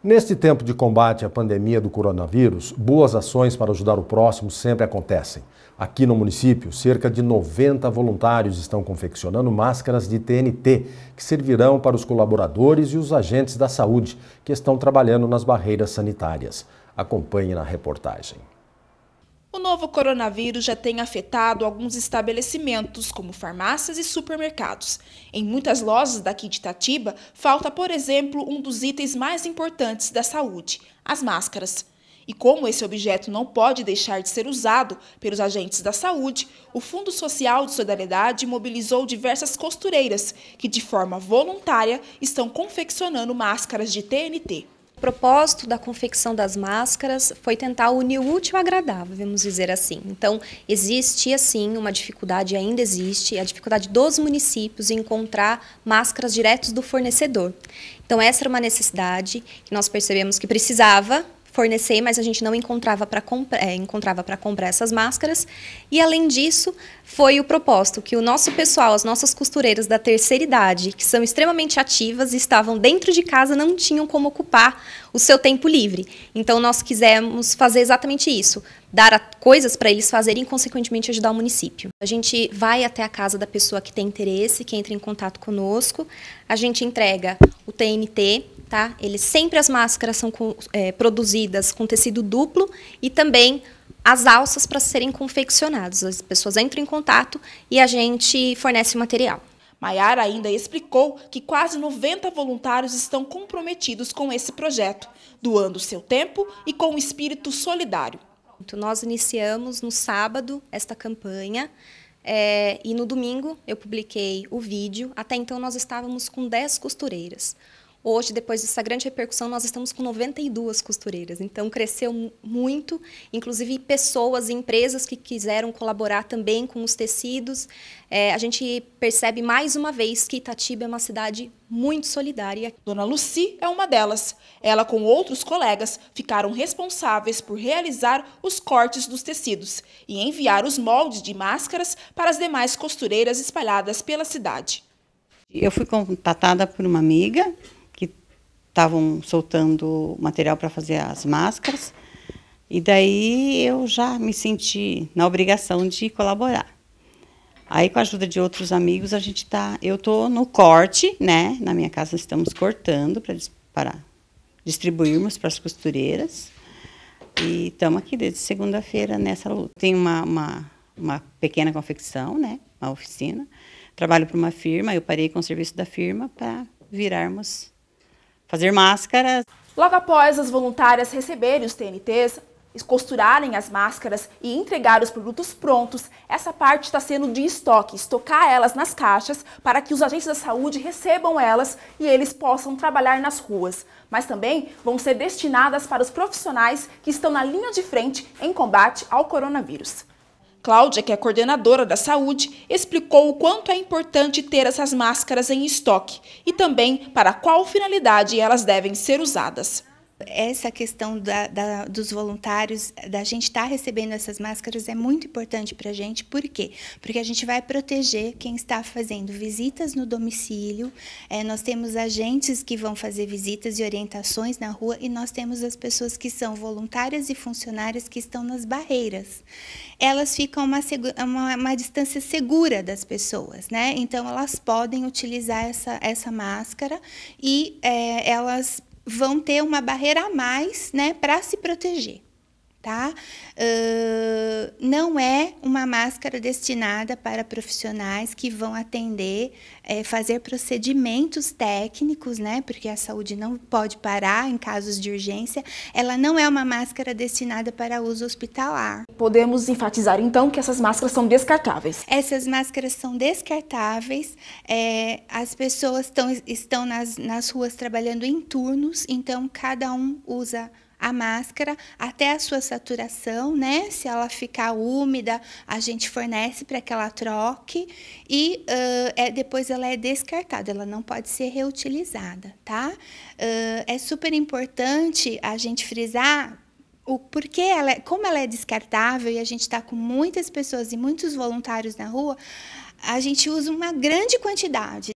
Neste tempo de combate à pandemia do coronavírus, boas ações para ajudar o próximo sempre acontecem. Aqui no município, cerca de 90 voluntários estão confeccionando máscaras de TNT, que servirão para os colaboradores e os agentes da saúde que estão trabalhando nas barreiras sanitárias. Acompanhe na reportagem. O novo coronavírus já tem afetado alguns estabelecimentos, como farmácias e supermercados. Em muitas lojas daqui de Itatiba, falta, por exemplo, um dos itens mais importantes da saúde, as máscaras. E como esse objeto não pode deixar de ser usado pelos agentes da saúde, o Fundo Social de Solidariedade mobilizou diversas costureiras que, de forma voluntária, estão confeccionando máscaras de TNT. O propósito da confecção das máscaras foi tentar unir o útil ao agradável, vamos dizer assim. Então, existia assim uma dificuldade, ainda existe, a dificuldade dos municípios em encontrar máscaras diretos do fornecedor. Então, essa era uma necessidade que nós percebemos que precisava fornecer, mas a gente não encontrava para comprar, é, encontrava para comprar essas máscaras. E além disso, foi o propósito que o nosso pessoal, as nossas costureiras da terceira idade, que são extremamente ativas, estavam dentro de casa, não tinham como ocupar o seu tempo livre. Então nós quisemos fazer exatamente isso, dar coisas para eles fazerem e consequentemente ajudar o município. A gente vai até a casa da pessoa que tem interesse, que entra em contato conosco, a gente entrega o TNT tá? Eles sempre as máscaras são com, é, produzidas com tecido duplo e também as alças para serem confeccionadas. As pessoas entram em contato e a gente fornece o material. Maiara ainda explicou que quase 90 voluntários estão comprometidos com esse projeto, doando seu tempo e com um espírito solidário. Então, nós iniciamos no sábado esta campanha é, e no domingo eu publiquei o vídeo. Até então nós estávamos com 10 costureiras. Hoje, depois dessa grande repercussão, nós estamos com 92 costureiras. Então, cresceu muito, inclusive pessoas e empresas que quiseram colaborar também com os tecidos. É, a gente percebe mais uma vez que Itatiba é uma cidade muito solidária. Dona Lucy é uma delas. Ela, com outros colegas, ficaram responsáveis por realizar os cortes dos tecidos e enviar os moldes de máscaras para as demais costureiras espalhadas pela cidade. Eu fui contatada por uma amiga estavam soltando material para fazer as máscaras. E daí eu já me senti na obrigação de colaborar. Aí com a ajuda de outros amigos a gente tá, eu tô no corte, né? Na minha casa estamos cortando para distribuirmos para as costureiras. E estamos aqui desde segunda-feira nessa luta. Tem uma, uma, uma pequena confecção, né? Uma oficina. Trabalho para uma firma, eu parei com o serviço da firma para virarmos fazer máscaras. Logo após as voluntárias receberem os TNTs, costurarem as máscaras e entregar os produtos prontos, essa parte está sendo de estoque, estocar elas nas caixas para que os agentes da saúde recebam elas e eles possam trabalhar nas ruas. Mas também vão ser destinadas para os profissionais que estão na linha de frente em combate ao coronavírus. Cláudia, que é coordenadora da saúde, explicou o quanto é importante ter essas máscaras em estoque e também para qual finalidade elas devem ser usadas essa questão da, da, dos voluntários, da gente estar tá recebendo essas máscaras é muito importante para a gente. Por quê? Porque a gente vai proteger quem está fazendo visitas no domicílio, é, nós temos agentes que vão fazer visitas e orientações na rua e nós temos as pessoas que são voluntárias e funcionárias que estão nas barreiras. Elas ficam uma, uma, uma distância segura das pessoas, né? Então, elas podem utilizar essa, essa máscara e é, elas vão ter uma barreira a mais né, para se proteger tá? Uh, não é uma máscara destinada para profissionais que vão atender, é, fazer procedimentos técnicos, né? Porque a saúde não pode parar em casos de urgência. Ela não é uma máscara destinada para uso hospitalar. Podemos enfatizar então que essas máscaras são descartáveis. Essas máscaras são descartáveis. É, as pessoas tão, estão nas, nas ruas trabalhando em turnos, então cada um usa a máscara até a sua saturação, né? Se ela ficar úmida, a gente fornece para que ela troque e uh, é, depois ela é descartada, ela não pode ser reutilizada, tá? Uh, é super importante a gente frisar o porquê ela, é, como ela é descartável e a gente está com muitas pessoas e muitos voluntários na rua, a gente usa uma grande quantidade.